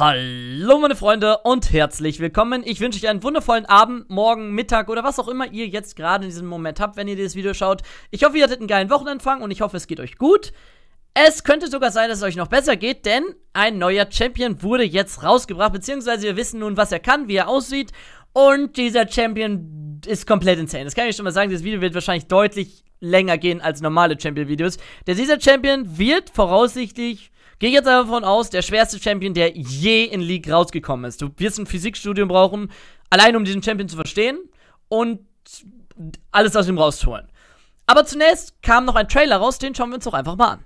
Hallo meine Freunde und herzlich willkommen. Ich wünsche euch einen wundervollen Abend, morgen, Mittag oder was auch immer ihr jetzt gerade in diesem Moment habt, wenn ihr dieses Video schaut. Ich hoffe, ihr hattet einen geilen Wochenanfang und ich hoffe, es geht euch gut. Es könnte sogar sein, dass es euch noch besser geht, denn ein neuer Champion wurde jetzt rausgebracht, beziehungsweise wir wissen nun, was er kann, wie er aussieht. Und dieser Champion ist komplett insane. Das kann ich schon mal sagen, dieses Video wird wahrscheinlich deutlich länger gehen als normale Champion-Videos. Denn dieser Champion wird voraussichtlich Geh jetzt einfach von aus, der schwerste Champion, der je in League rausgekommen ist. Du wirst ein Physikstudium brauchen, allein um diesen Champion zu verstehen und alles aus ihm rauszuholen. Aber zunächst kam noch ein Trailer raus, den schauen wir uns doch einfach mal an.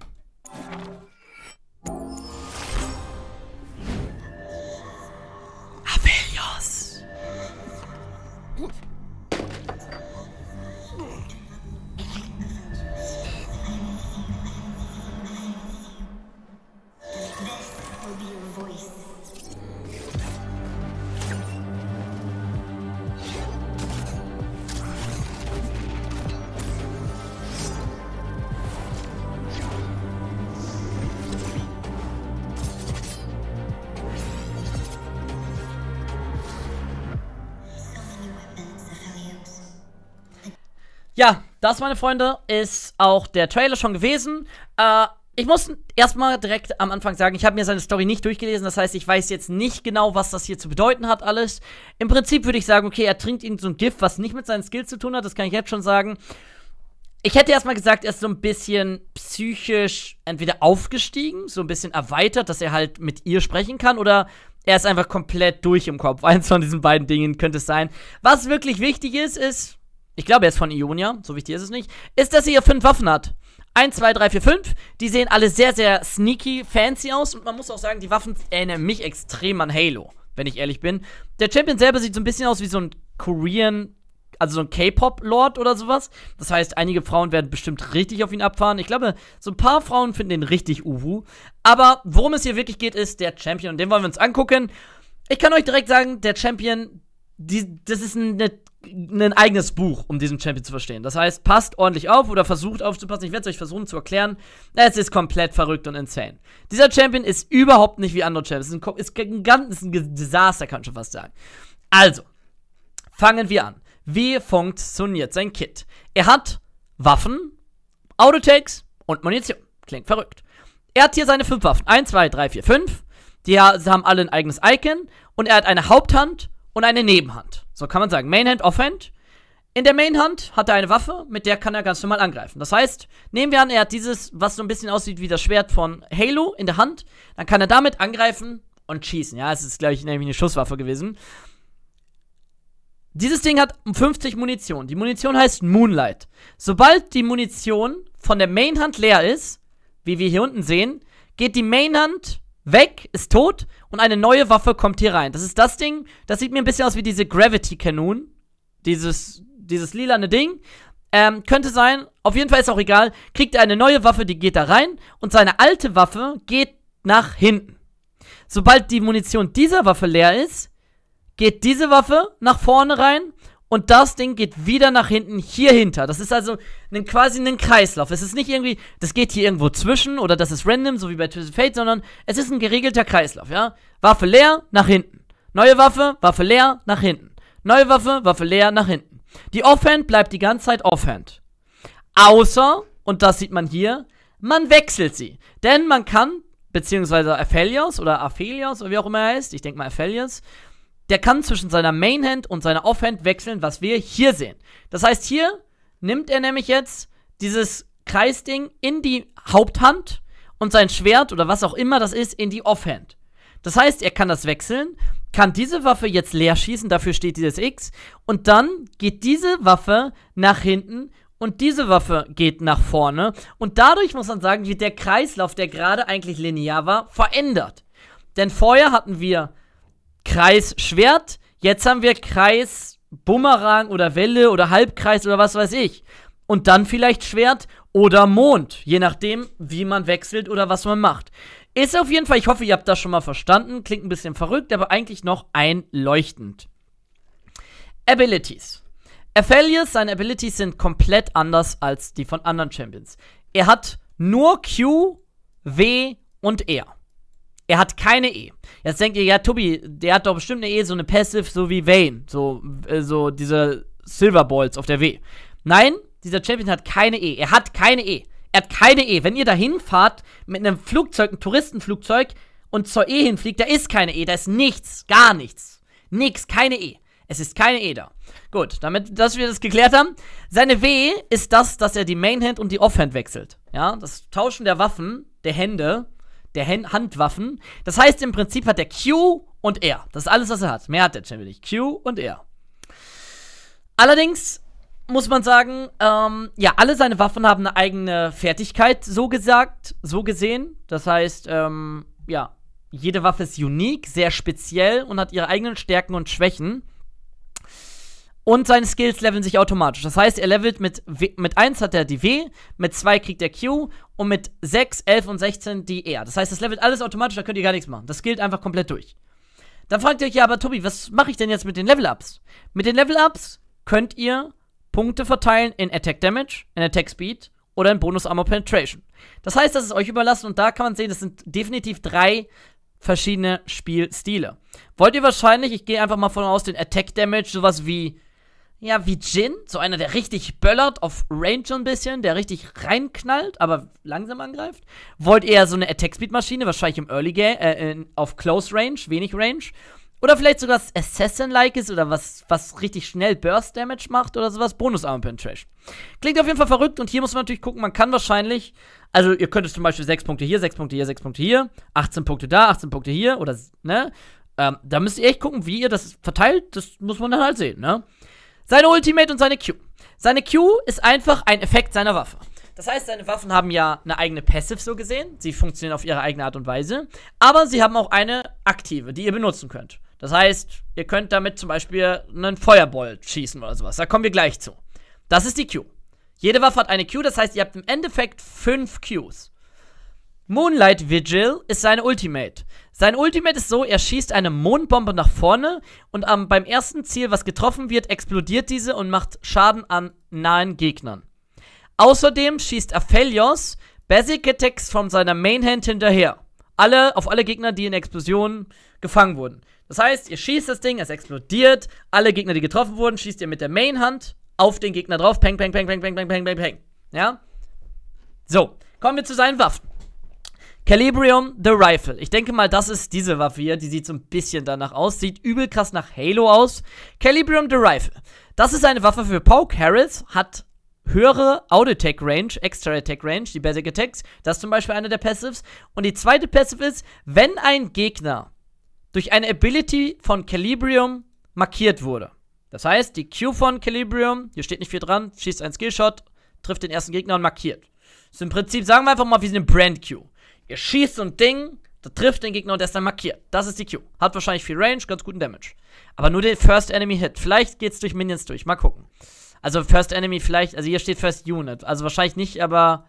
Ja, das, meine Freunde, ist auch der Trailer schon gewesen. Äh, ich muss erstmal direkt am Anfang sagen, ich habe mir seine Story nicht durchgelesen, das heißt, ich weiß jetzt nicht genau, was das hier zu bedeuten hat alles. Im Prinzip würde ich sagen, okay, er trinkt ihn so ein Gift, was nicht mit seinen Skills zu tun hat, das kann ich jetzt schon sagen. Ich hätte erstmal gesagt, er ist so ein bisschen psychisch entweder aufgestiegen, so ein bisschen erweitert, dass er halt mit ihr sprechen kann, oder er ist einfach komplett durch im Kopf. Eins von diesen beiden Dingen könnte es sein. Was wirklich wichtig ist, ist, ich glaube, er ist von Ionia, so wichtig ist es nicht, ist, dass sie hier fünf Waffen hat. 1, 2, 3, 4, 5. Die sehen alle sehr, sehr sneaky, fancy aus. Und man muss auch sagen, die Waffen erinnern mich extrem an Halo, wenn ich ehrlich bin. Der Champion selber sieht so ein bisschen aus wie so ein Korean, also so ein K-Pop-Lord oder sowas. Das heißt, einige Frauen werden bestimmt richtig auf ihn abfahren. Ich glaube, so ein paar Frauen finden ihn richtig uhu. Aber worum es hier wirklich geht, ist der Champion. Und den wollen wir uns angucken. Ich kann euch direkt sagen, der Champion, die, das ist eine, ne, ein eigenes Buch, um diesen Champion zu verstehen. Das heißt, passt ordentlich auf oder versucht aufzupassen. Ich werde es euch versuchen zu erklären. Es ist komplett verrückt und insane. Dieser Champion ist überhaupt nicht wie andere Champions. Es ist ein, ein, ganz, Desaster, kann ich schon fast sagen. Also, fangen wir an. Wie funktioniert sein Kit? Er hat Waffen, Autotakes und Munition. Klingt verrückt. Er hat hier seine fünf Waffen. 1, 2, 3, 4, 5. Die haben alle ein eigenes Icon. Und er hat eine Haupthand, und eine Nebenhand. So kann man sagen. Mainhand, Offhand. In der Mainhand hat er eine Waffe, mit der kann er ganz normal angreifen. Das heißt, nehmen wir an, er hat dieses, was so ein bisschen aussieht wie das Schwert von Halo in der Hand, dann kann er damit angreifen und schießen. Ja, es ist, glaube ich, nämlich eine Schusswaffe gewesen. Dieses Ding hat 50 Munition. Die Munition heißt Moonlight. Sobald die Munition von der Mainhand leer ist, wie wir hier unten sehen, geht die Mainhand weg, ist tot und eine neue Waffe kommt hier rein. Das ist das Ding, das sieht mir ein bisschen aus wie diese Gravity Cannon. Dieses, dieses lilane Ding. Ähm, könnte sein, auf jeden Fall ist auch egal. Kriegt er eine neue Waffe, die geht da rein und seine alte Waffe geht nach hinten. Sobald die Munition dieser Waffe leer ist, geht diese Waffe nach vorne rein und das Ding geht wieder nach hinten hier hinter. Das ist also ein, quasi ein Kreislauf. Es ist nicht irgendwie, das geht hier irgendwo zwischen oder das ist random, so wie bei Twisted Fate, sondern es ist ein geregelter Kreislauf, ja? Waffe leer, nach hinten. Neue Waffe, Waffe leer, nach hinten. Neue Waffe, Waffe leer, nach hinten. Die Offhand bleibt die ganze Zeit Offhand. Außer, und das sieht man hier, man wechselt sie. Denn man kann, beziehungsweise Aphelios oder Aphelios oder wie auch immer er heißt, ich denke mal Aphelios, der kann zwischen seiner Mainhand und seiner Offhand wechseln, was wir hier sehen. Das heißt, hier nimmt er nämlich jetzt dieses Kreisding in die Haupthand und sein Schwert oder was auch immer das ist in die Offhand. Das heißt, er kann das wechseln, kann diese Waffe jetzt leer schießen, dafür steht dieses X, und dann geht diese Waffe nach hinten und diese Waffe geht nach vorne. Und dadurch muss man sagen, wird der Kreislauf, der gerade eigentlich linear war, verändert. Denn vorher hatten wir Kreis Schwert, jetzt haben wir Kreis Bumerang oder Welle oder Halbkreis oder was weiß ich. Und dann vielleicht Schwert oder Mond, je nachdem, wie man wechselt oder was man macht. Ist auf jeden Fall, ich hoffe, ihr habt das schon mal verstanden. Klingt ein bisschen verrückt, aber eigentlich noch einleuchtend. Abilities. Aphelius, seine Abilities sind komplett anders als die von anderen Champions. Er hat nur Q, W und R. Er hat keine E. Jetzt denkt ihr, ja, Tobi, der hat doch bestimmt eine E, so eine Passive, so wie Vayne. So, äh, so diese Silver Balls auf der W. Nein, dieser Champion hat keine E. Er hat keine E. Er hat keine E. Wenn ihr da hinfahrt mit einem Flugzeug, einem Touristenflugzeug und zur E hinfliegt, da ist keine E. Da ist nichts. Gar nichts. Nix. Keine E. Es ist keine E da. Gut, damit, dass wir das geklärt haben. Seine W ist das, dass er die Mainhand und die Offhand wechselt. Ja, das Tauschen der Waffen, der Hände, der Handwaffen. Das heißt, im Prinzip hat er Q und R. Das ist alles, was er hat. Mehr hat der Champion nicht. Q und R. Allerdings muss man sagen, ähm, ja, alle seine Waffen haben eine eigene Fertigkeit, so gesagt, so gesehen. Das heißt, ähm, ja, jede Waffe ist unique, sehr speziell und hat ihre eigenen Stärken und Schwächen. Und seine Skills leveln sich automatisch. Das heißt, er levelt mit, w mit 1 hat er die W, mit 2 kriegt er Q und mit 6, 11 und 16 die R. E das heißt, das levelt alles automatisch, da könnt ihr gar nichts machen. Das gilt einfach komplett durch. Dann fragt ihr euch ja, aber Tobi, was mache ich denn jetzt mit den Level-Ups? Mit den Level-Ups könnt ihr Punkte verteilen in Attack Damage, in Attack Speed oder in Bonus Armor Penetration. Das heißt, das ist euch überlassen und da kann man sehen, das sind definitiv drei verschiedene Spielstile. Wollt ihr wahrscheinlich, ich gehe einfach mal von aus, den Attack Damage sowas wie ja, wie Jin, so einer, der richtig böllert auf Range so ein bisschen, der richtig reinknallt, aber langsam angreift. Wollt eher so eine Attack-Speed-Maschine, wahrscheinlich im Early Game, äh, in, auf Close Range, wenig Range. Oder vielleicht sogar was Assassin-like ist oder was, was richtig schnell Burst-Damage macht oder sowas. bonus arm trash Klingt auf jeden Fall verrückt und hier muss man natürlich gucken, man kann wahrscheinlich, also ihr könntet zum Beispiel 6 Punkte hier, 6 Punkte hier, 6 Punkte hier, 18 Punkte da, 18 Punkte hier oder, ne? Ähm, da müsst ihr echt gucken, wie ihr das verteilt. Das muss man dann halt sehen, ne? Seine Ultimate und seine Q. Seine Q ist einfach ein Effekt seiner Waffe. Das heißt, seine Waffen haben ja eine eigene Passive so gesehen. Sie funktionieren auf ihre eigene Art und Weise. Aber sie haben auch eine aktive, die ihr benutzen könnt. Das heißt, ihr könnt damit zum Beispiel einen Feuerball schießen oder sowas. Da kommen wir gleich zu. Das ist die Q. Jede Waffe hat eine Q, das heißt, ihr habt im Endeffekt fünf Qs. Moonlight Vigil ist sein Ultimate. Sein Ultimate ist so, er schießt eine Mondbombe nach vorne und am, beim ersten Ziel, was getroffen wird, explodiert diese und macht Schaden an nahen Gegnern. Außerdem schießt Aphelios Basic Attacks von seiner Mainhand hinterher. Alle, auf alle Gegner, die in Explosionen gefangen wurden. Das heißt, ihr schießt das Ding, es explodiert, alle Gegner, die getroffen wurden, schießt ihr mit der Mainhand auf den Gegner drauf. Peng, peng, peng, peng, peng, peng, peng, peng, peng. Ja? So, kommen wir zu seinen Waffen. Calibrium The Rifle. Ich denke mal, das ist diese Waffe hier. Die sieht so ein bisschen danach aus. Sieht übel krass nach Halo aus. Calibrium The Rifle. Das ist eine Waffe für Poke Harris. Hat höhere Auto-Attack Range, Extra Attack Range, die Basic Attacks. Das ist zum Beispiel eine der Passives. Und die zweite Passive ist, wenn ein Gegner durch eine Ability von Calibrium markiert wurde. Das heißt, die Q von Calibrium, hier steht nicht viel dran, schießt einen Skillshot, trifft den ersten Gegner und markiert. Das Ist im Prinzip, sagen wir einfach mal, wie sie eine Brand Q. Ihr schießt so ein Ding, da trifft den Gegner und der ist dann markiert. Das ist die Q. Hat wahrscheinlich viel Range, ganz guten Damage. Aber nur den First Enemy Hit. Vielleicht geht's durch Minions durch. Mal gucken. Also First Enemy vielleicht, also hier steht First Unit. Also wahrscheinlich nicht, aber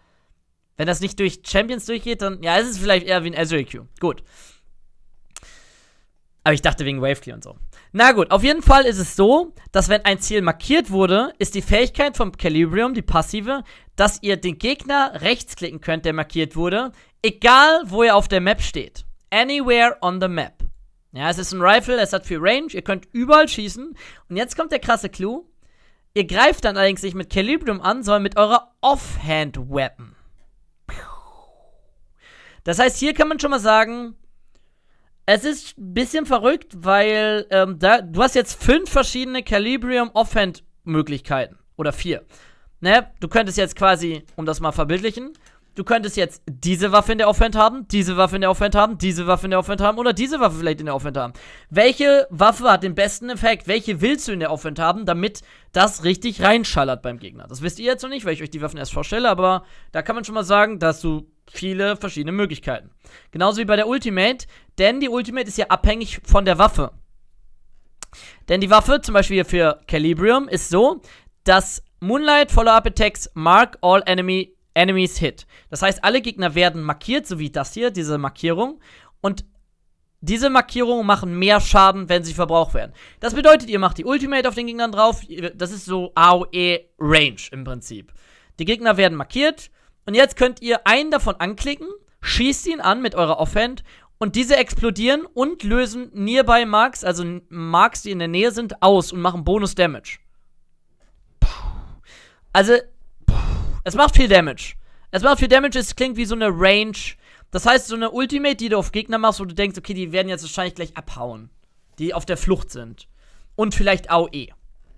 wenn das nicht durch Champions durchgeht, dann. Ja, ist es vielleicht eher wie ein Azure Q. Gut. Aber ich dachte wegen Waveclear und so. Na gut, auf jeden Fall ist es so, dass wenn ein Ziel markiert wurde, ist die Fähigkeit vom Calibrium, die passive, dass ihr den Gegner rechtsklicken könnt, der markiert wurde, egal wo er auf der Map steht. Anywhere on the map. Ja, es ist ein Rifle, es hat viel Range, ihr könnt überall schießen. Und jetzt kommt der krasse Clou. Ihr greift dann allerdings nicht mit Calibrium an, sondern mit eurer Offhand-Weapon. Das heißt, hier kann man schon mal sagen, es ist ein bisschen verrückt, weil ähm, da, du hast jetzt fünf verschiedene Calibrium Offhand-Möglichkeiten. Oder vier. Ne? Du könntest jetzt quasi, um das mal verbildlichen, du könntest jetzt diese Waffe in der Offhand haben, diese Waffe in der Offhand haben, diese Waffe in der Offhand haben oder diese Waffe vielleicht in der Offhand haben. Welche Waffe hat den besten Effekt? Welche willst du in der Offhand haben, damit das richtig reinschallert beim Gegner? Das wisst ihr jetzt noch nicht, weil ich euch die Waffen erst vorstelle, aber da kann man schon mal sagen, dass du viele verschiedene Möglichkeiten. Genauso wie bei der Ultimate, denn die Ultimate ist ja abhängig von der Waffe. Denn die Waffe, zum Beispiel hier für Calibrium, ist so, dass Moonlight Follow-Up Attacks mark all enemy, enemies hit. Das heißt, alle Gegner werden markiert, so wie das hier, diese Markierung. Und diese Markierungen machen mehr Schaden, wenn sie verbraucht werden. Das bedeutet, ihr macht die Ultimate auf den Gegnern drauf. Das ist so AOE Range im Prinzip. Die Gegner werden markiert und jetzt könnt ihr einen davon anklicken, schießt ihn an mit eurer Offhand und diese explodieren und lösen Nearby Marks, also Marks, die in der Nähe sind, aus und machen Bonus Damage. Also, es macht viel Damage. Es macht viel Damage, es klingt wie so eine Range. Das heißt, so eine Ultimate, die du auf Gegner machst, wo du denkst, okay, die werden jetzt wahrscheinlich gleich abhauen. Die auf der Flucht sind. Und vielleicht AOE.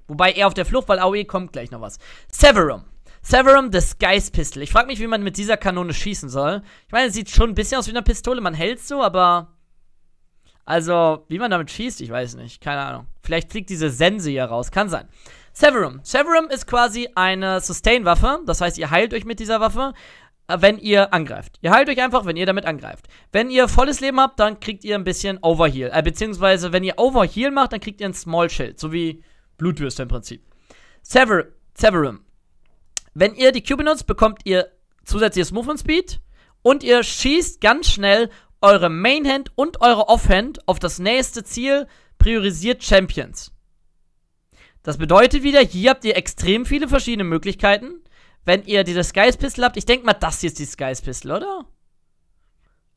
Wobei er auf der Flucht, weil AOE kommt gleich noch was. Severum. Severum Disguise Pistol. Ich frage mich, wie man mit dieser Kanone schießen soll. Ich meine, es sieht schon ein bisschen aus wie eine Pistole. Man hält so, aber. Also, wie man damit schießt, ich weiß nicht. Keine Ahnung. Vielleicht fliegt diese Sense hier raus. Kann sein. Severum. Severum ist quasi eine Sustain-Waffe. Das heißt, ihr heilt euch mit dieser Waffe, äh, wenn ihr angreift. Ihr heilt euch einfach, wenn ihr damit angreift. Wenn ihr volles Leben habt, dann kriegt ihr ein bisschen Overheal. Äh, beziehungsweise, wenn ihr Overheal macht, dann kriegt ihr ein Small Schild. So wie Blutwürste im Prinzip. Sever Severum. Wenn ihr die Q benutzt, bekommt ihr zusätzliches Movement Speed und ihr schießt ganz schnell eure Mainhand und eure Offhand auf das nächste Ziel, priorisiert Champions. Das bedeutet wieder, hier habt ihr extrem viele verschiedene Möglichkeiten. Wenn ihr diese Skies Pistol habt, ich denke mal, das hier ist die Skies Pistol, oder?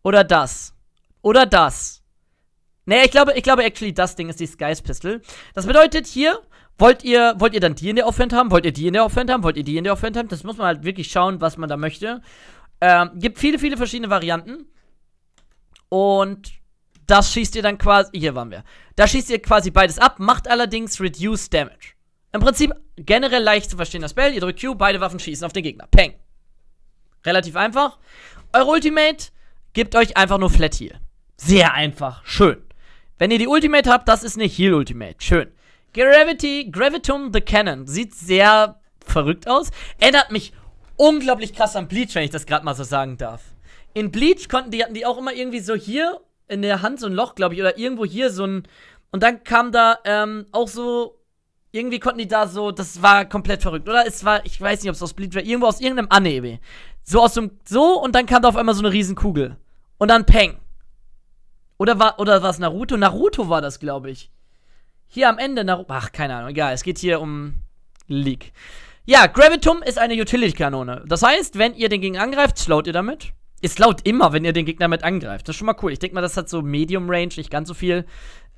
Oder das. Oder das. Nee, ich glaube, ich glaube actually, das Ding ist die Skies Pistol. Das bedeutet hier, Wollt ihr, wollt ihr dann die in der Offhand haben? Wollt ihr die in der Offhand haben? Wollt ihr die in der Offhand haben? Das muss man halt wirklich schauen, was man da möchte. Ähm, gibt viele, viele verschiedene Varianten. Und das schießt ihr dann quasi. Hier waren wir. Da schießt ihr quasi beides ab, macht allerdings Reduced Damage. Im Prinzip generell leicht zu verstehen das Spell. Ihr drückt Q, beide Waffen schießen auf den Gegner. Peng. Relativ einfach. Eure Ultimate gibt euch einfach nur Flat Heal. Sehr einfach. Schön. Wenn ihr die Ultimate habt, das ist eine Heal-Ultimate. Schön. Gravity, Gravitum the Cannon. Sieht sehr verrückt aus. Erinnert mich unglaublich krass an Bleach, wenn ich das gerade mal so sagen darf. In Bleach konnten die, hatten die auch immer irgendwie so hier in der Hand so ein Loch, glaube ich, oder irgendwo hier so ein. Und dann kam da ähm, auch so. Irgendwie konnten die da so, das war komplett verrückt, oder? Es war, ich weiß nicht, ob es aus Bleach war, irgendwo aus irgendeinem Anime. So aus dem, so und dann kam da auf einmal so eine Riesenkugel. Und dann Peng. Oder war, oder war es Naruto? Naruto war das, glaube ich. Hier am Ende nach. Ach, keine Ahnung, egal. Es geht hier um Leak. Ja, Gravitum ist eine Utility-Kanone. Das heißt, wenn ihr den Gegner angreift, slowt ihr damit. Ihr slaut immer, wenn ihr den Gegner mit angreift. Das ist schon mal cool. Ich denke mal, das hat so Medium-Range, nicht ganz so viel.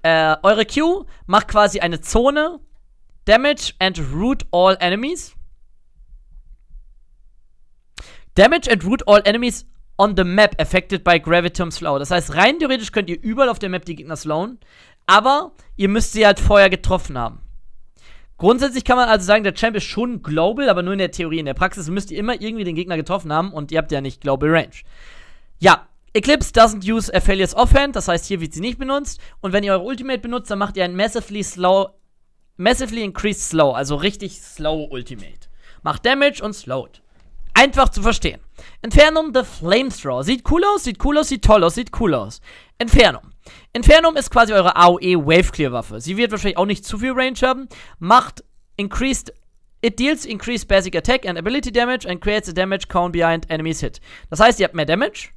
Äh, eure Q macht quasi eine Zone. Damage and root all enemies. Damage and root all enemies on the map affected by Gravitum Slow. Das heißt, rein theoretisch könnt ihr überall auf der Map die Gegner slowen. Aber ihr müsst sie halt vorher getroffen haben. Grundsätzlich kann man also sagen, der Champ ist schon global, aber nur in der Theorie. In der Praxis müsst ihr immer irgendwie den Gegner getroffen haben und ihr habt ja nicht global range. Ja, Eclipse doesn't use a failure's Offhand, das heißt, hier wird sie nicht benutzt. Und wenn ihr eure Ultimate benutzt, dann macht ihr ein massively slow, massively increased slow, also richtig slow Ultimate. Macht Damage und slowed. Einfach zu verstehen. Entfernung the Flamethrower. Sieht cool aus, sieht cool aus, sieht toll aus, sieht cool aus. Entfernung. Infernum ist quasi eure AOE Waveclear-Waffe. Sie wird wahrscheinlich auch nicht zu viel Range haben. Macht Increased It deals increased basic attack and ability damage and creates a damage cone behind enemies hit. Das heißt, ihr habt mehr Damage.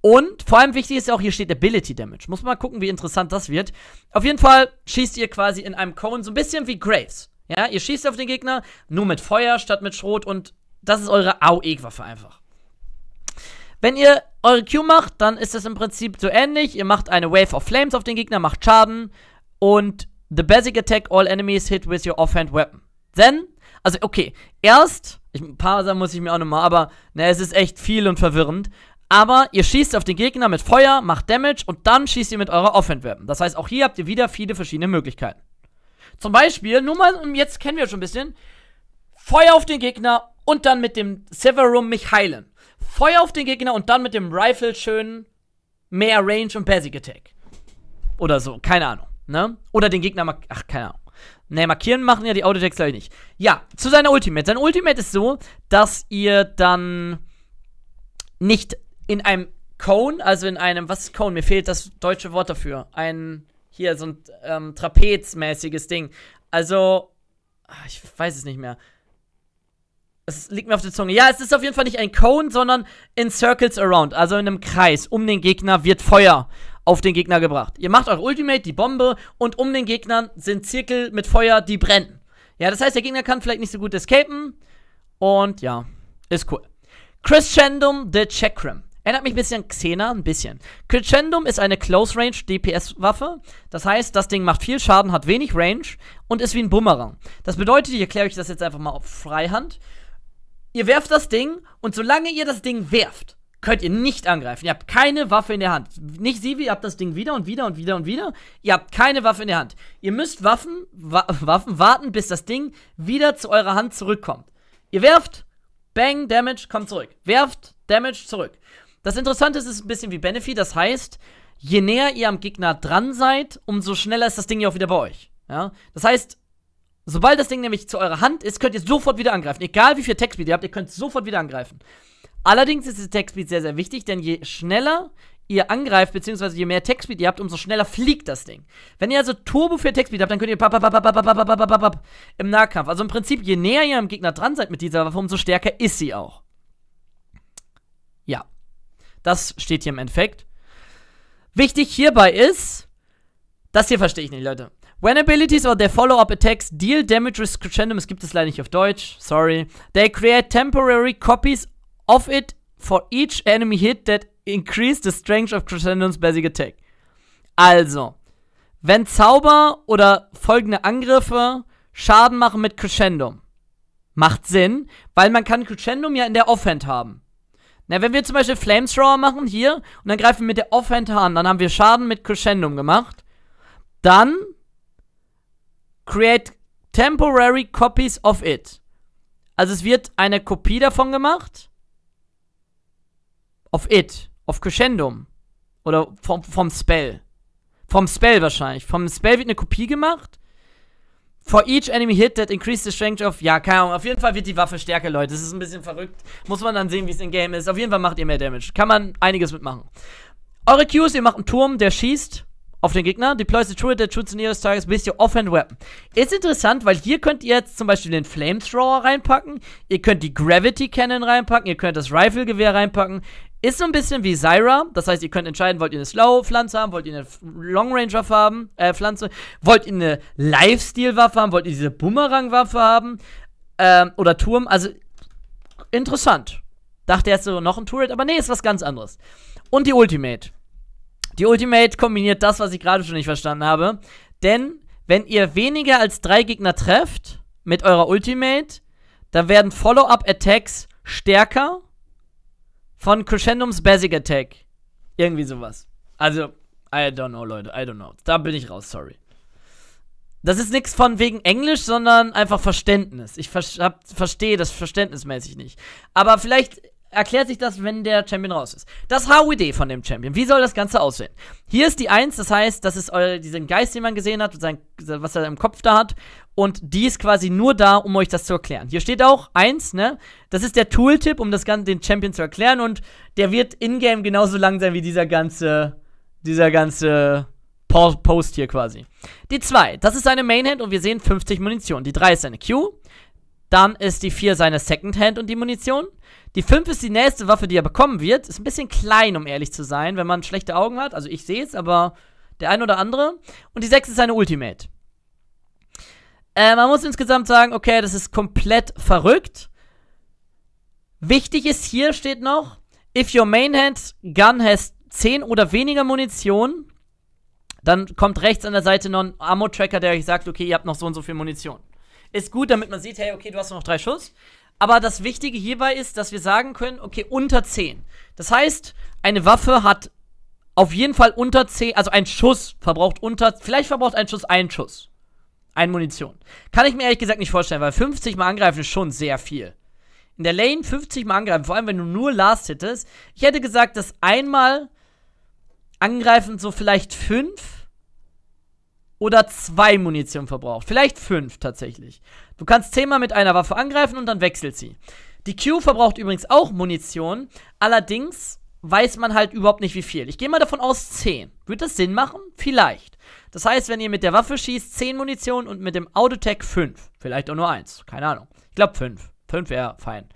Und vor allem wichtig ist auch, hier steht Ability Damage. Muss mal gucken, wie interessant das wird. Auf jeden Fall schießt ihr quasi in einem Cone, so ein bisschen wie Graves. Ja, ihr schießt auf den Gegner, nur mit Feuer statt mit Schrot und das ist eure AOE-Waffe einfach. Wenn ihr eure Q macht, dann ist das im Prinzip so ähnlich. Ihr macht eine Wave of Flames auf den Gegner, macht Schaden und the basic attack all enemies hit with your offhand weapon. Then, also okay, erst, ich, ein paar Sachen muss ich mir auch nochmal, aber ne, es ist echt viel und verwirrend. Aber ihr schießt auf den Gegner mit Feuer, macht Damage und dann schießt ihr mit eurer Offhand Weapon. Das heißt, auch hier habt ihr wieder viele verschiedene Möglichkeiten. Zum Beispiel, nur mal, jetzt kennen wir schon ein bisschen, Feuer auf den Gegner und dann mit dem Severum mich heilen. Feuer auf den Gegner und dann mit dem Rifle schön mehr Range und Basic Attack. Oder so, keine Ahnung. Ne? Oder den Gegner markieren. Ach, keine Ahnung. Ne, markieren machen ja die Autotext, glaube ich, nicht. Ja, zu seiner Ultimate. Sein Ultimate ist so, dass ihr dann nicht in einem Cone, also in einem, was ist Cone? Mir fehlt das deutsche Wort dafür. Ein, hier, so ein ähm, trapezmäßiges Ding. Also, ah, ich weiß es nicht mehr. Das liegt mir auf der Zunge. Ja, es ist auf jeden Fall nicht ein Cone, sondern in Circles Around, also in einem Kreis. Um den Gegner wird Feuer auf den Gegner gebracht. Ihr macht eure Ultimate, die Bombe, und um den Gegner sind Zirkel mit Feuer, die brennen. Ja, das heißt, der Gegner kann vielleicht nicht so gut escapen. Und ja, ist cool. Crescendum the Chakram. Erinnert mich ein bisschen an Xena, ein bisschen. Crescendum ist eine Close-Range DPS-Waffe. Das heißt, das Ding macht viel Schaden, hat wenig Range und ist wie ein Bumerang. Das bedeutet, ich erkläre euch das jetzt einfach mal auf Freihand. Ihr werft das Ding und solange ihr das Ding werft, könnt ihr nicht angreifen. Ihr habt keine Waffe in der Hand. Nicht Sivi, ihr habt das Ding wieder und wieder und wieder und wieder. Ihr habt keine Waffe in der Hand. Ihr müsst Waffen, wa Waffen warten, bis das Ding wieder zu eurer Hand zurückkommt. Ihr werft, bang, Damage, kommt zurück. Werft, Damage, zurück. Das Interessante ist, es ist ein bisschen wie Benefit. Das heißt, je näher ihr am Gegner dran seid, umso schneller ist das Ding ja auch wieder bei euch. Ja? Das heißt, Sobald das Ding nämlich zu eurer Hand ist, könnt ihr sofort wieder angreifen. Egal wie viel Attack-Speed ihr habt, ihr könnt sofort wieder angreifen. Allerdings ist das Attack-Speed sehr, sehr wichtig, denn je schneller ihr angreift, beziehungsweise je mehr Attack-Speed ihr habt, umso schneller fliegt das Ding. Wenn ihr also Turbo für Attack-Speed habt, dann könnt ihr bap, bap, bap, im Nahkampf. Also im Prinzip, je näher ihr am Gegner dran seid mit dieser Waffe, umso stärker ist sie auch. Ja. Das steht hier im Endeffekt. Wichtig hierbei ist, das hier verstehe ich nicht, Leute. When abilities or their follow-up attacks deal damage with crescendum, es gibt es leider nicht auf Deutsch, sorry. They create temporary copies of it for each enemy hit that increase the strength of crescendums basic attack. Also, wenn Zauber oder folgende Angriffe Schaden machen mit Crescendum, macht Sinn, weil man kann Crescendum ja in der Offhand haben. Na, wenn wir zum Beispiel Flamethrower machen hier und dann greifen wir mit der Offhand an, dann haben wir Schaden mit Crescendum gemacht. Dann create temporary copies of it. Also es wird eine Kopie davon gemacht. Of it. Of Crescendum. Oder vom, vom Spell. Vom Spell wahrscheinlich. Vom Spell wird eine Kopie gemacht. For each enemy hit that increases the strength of. Ja, keine Ahnung. Auf jeden Fall wird die Waffe stärker, Leute. Das ist ein bisschen verrückt. Muss man dann sehen, wie es in Game ist. Auf jeden Fall macht ihr mehr Damage. Kann man einiges mitmachen. Eure Qs, ihr macht einen Turm, der schießt auf den Gegner, deploys the turret, der True zu des Tages, bis your offhand weapon. Ist interessant, weil hier könnt ihr jetzt zum Beispiel den Flamethrower reinpacken, ihr könnt die Gravity Cannon reinpacken, ihr könnt das Rifle-Gewehr reinpacken. Ist so ein bisschen wie Zyra, das heißt, ihr könnt entscheiden, wollt ihr eine Slow-Pflanze haben, wollt ihr eine Long Ranger haben, äh, Pflanze, wollt ihr eine Lifestyle-Waffe haben, wollt ihr diese Boomerang-Waffe haben, ähm, oder Turm, also interessant. Dachte erst so noch ein Turret, aber nee, ist was ganz anderes. Und die Ultimate. Die Ultimate kombiniert das, was ich gerade schon nicht verstanden habe. Denn wenn ihr weniger als drei Gegner trefft mit eurer Ultimate, dann werden Follow-up-Attacks stärker von Crescendums Basic Attack. Irgendwie sowas. Also, I don't know, Leute. I don't know. Da bin ich raus, sorry. Das ist nichts von wegen Englisch, sondern einfach Verständnis. Ich ver verstehe das verständnismäßig nicht. Aber vielleicht erklärt sich das, wenn der Champion raus ist. Das HUD von dem Champion. Wie soll das Ganze aussehen? Hier ist die 1, das heißt, das ist euer, äh, diesen Geist, den man gesehen hat, sein, was er im Kopf da hat. Und die ist quasi nur da, um euch das zu erklären. Hier steht auch 1, ne? Das ist der Tooltip, um das Ganze den Champion zu erklären. Und der wird in-game genauso lang sein wie dieser ganze, dieser ganze Post hier quasi. Die 2, das ist seine Mainhand und wir sehen 50 Munition. Die 3 ist seine Q. Dann ist die 4 seine Secondhand und die Munition. Die 5 ist die nächste Waffe, die er bekommen wird. Ist ein bisschen klein, um ehrlich zu sein, wenn man schlechte Augen hat. Also ich sehe es, aber der ein oder andere. Und die 6 ist seine Ultimate. Äh, man muss insgesamt sagen, okay, das ist komplett verrückt. Wichtig ist hier steht noch, if your main hand gun has 10 oder weniger Munition, dann kommt rechts an der Seite noch ein Ammo-Tracker, der euch sagt, okay, ihr habt noch so und so viel Munition ist gut, damit man sieht, hey, okay, du hast noch drei Schuss. Aber das Wichtige hierbei ist, dass wir sagen können, okay, unter 10. Das heißt, eine Waffe hat auf jeden Fall unter 10, also ein Schuss verbraucht unter, vielleicht verbraucht ein Schuss einen Schuss. Ein Munition. Kann ich mir ehrlich gesagt nicht vorstellen, weil 50 mal angreifen ist schon sehr viel. In der Lane 50 mal angreifen, vor allem wenn du nur Last hittest. Ich hätte gesagt, dass einmal angreifen so vielleicht 5 oder zwei Munition verbraucht. Vielleicht fünf tatsächlich. Du kannst zehnmal mit einer Waffe angreifen und dann wechselt sie. Die Q verbraucht übrigens auch Munition, allerdings weiß man halt überhaupt nicht wie viel. Ich gehe mal davon aus 10. Wird das Sinn machen? Vielleicht. Das heißt, wenn ihr mit der Waffe schießt, 10 Munition und mit dem Autotech 5. Vielleicht auch nur 1. Keine Ahnung. Ich glaube 5. 5 wäre fein.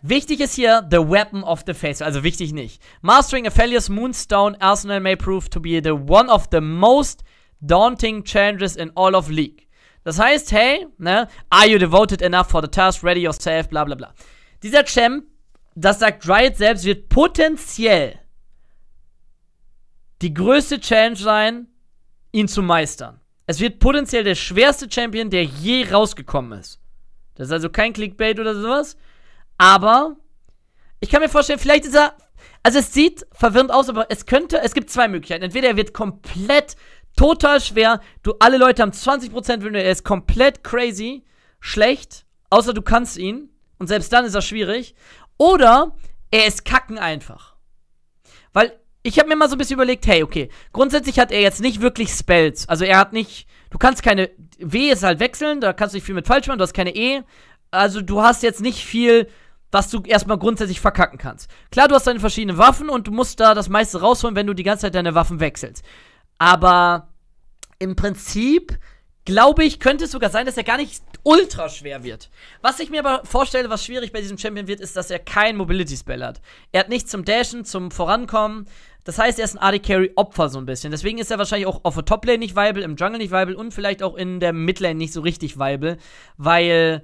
Wichtig ist hier the weapon of the face, also wichtig nicht. Mastering a failure's Moonstone Arsenal may prove to be the one of the most daunting challenges in all of League. Das heißt, hey, ne, are you devoted enough for the task, ready yourself, bla bla bla. Dieser Champ, das sagt Riot selbst, wird potenziell die größte Challenge sein, ihn zu meistern. Es wird potenziell der schwerste Champion, der je rausgekommen ist. Das ist also kein Clickbait oder sowas. Aber ich kann mir vorstellen, vielleicht ist er. Also es sieht verwirrend aus, aber es könnte. Es gibt zwei Möglichkeiten. Entweder er wird komplett Total schwer. Du, alle Leute haben 20% Win Rate. Er ist komplett crazy. Schlecht. Außer du kannst ihn. Und selbst dann ist er schwierig. Oder er ist kacken einfach. Weil ich habe mir mal so ein bisschen überlegt, hey, okay, grundsätzlich hat er jetzt nicht wirklich Spells. Also er hat nicht, du kannst keine, W ist halt wechseln, da kannst du nicht viel mit falsch machen, du hast keine E. Also du hast jetzt nicht viel, was du erstmal grundsätzlich verkacken kannst. Klar, du hast deine verschiedenen Waffen und du musst da das meiste rausholen, wenn du die ganze Zeit deine Waffen wechselst. Aber im Prinzip glaube ich, könnte es sogar sein, dass er gar nicht ultra schwer wird. Was ich mir aber vorstelle, was schwierig bei diesem Champion wird, ist, dass er kein Mobility Spell hat. Er hat nichts zum Dashen, zum Vorankommen. Das heißt, er ist ein AD Carry Opfer so ein bisschen. Deswegen ist er wahrscheinlich auch auf der Top Lane nicht viable, im Jungle nicht viable und vielleicht auch in der Midlane nicht so richtig viable, weil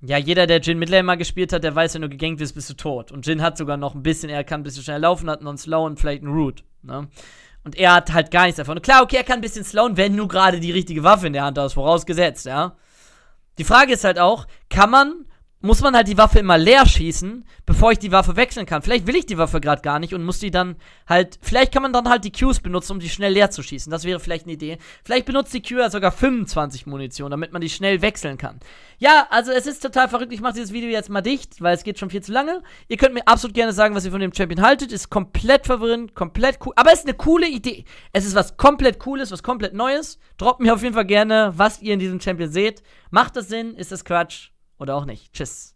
ja, jeder, der Jin Midlane mal gespielt hat, der weiß, wenn du gegankt wirst, bist du tot. Und Jin hat sogar noch ein bisschen, er kann ein bisschen schnell laufen, hat non-slow und vielleicht einen Root. Ne? Und er hat halt gar nichts davon. klar, okay, er kann ein bisschen slowen, wenn du gerade die richtige Waffe in der Hand hast, vorausgesetzt, ja. Die Frage ist halt auch, kann man muss man halt die Waffe immer leer schießen, bevor ich die Waffe wechseln kann. Vielleicht will ich die Waffe gerade gar nicht und muss die dann halt. Vielleicht kann man dann halt die Qs benutzen, um die schnell leer zu schießen. Das wäre vielleicht eine Idee. Vielleicht benutzt die Q ja sogar 25 Munition, damit man die schnell wechseln kann. Ja, also es ist total verrückt. Ich mache dieses Video jetzt mal dicht, weil es geht schon viel zu lange. Ihr könnt mir absolut gerne sagen, was ihr von dem Champion haltet. Ist komplett verwirrend, komplett cool. Aber es ist eine coole Idee. Es ist was komplett Cooles, was komplett Neues. Droppt mir auf jeden Fall gerne, was ihr in diesem Champion seht. Macht das Sinn? Ist das Quatsch? Oder auch nicht. Tschüss.